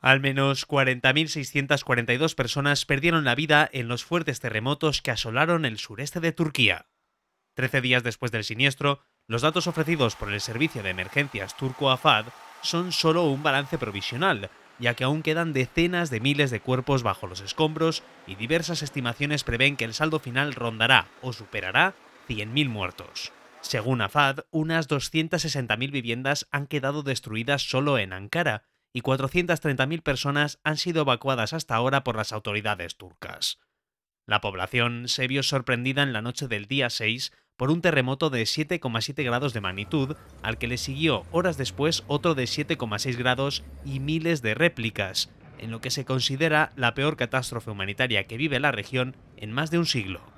Al menos 40.642 personas perdieron la vida en los fuertes terremotos que asolaron el sureste de Turquía. Trece días después del siniestro, los datos ofrecidos por el Servicio de Emergencias turco AFAD son solo un balance provisional, ya que aún quedan decenas de miles de cuerpos bajo los escombros y diversas estimaciones prevén que el saldo final rondará o superará 100.000 muertos. Según AFAD, unas 260.000 viviendas han quedado destruidas solo en Ankara, y 430.000 personas han sido evacuadas hasta ahora por las autoridades turcas. La población se vio sorprendida en la noche del día 6 por un terremoto de 7,7 grados de magnitud, al que le siguió horas después otro de 7,6 grados y miles de réplicas, en lo que se considera la peor catástrofe humanitaria que vive la región en más de un siglo.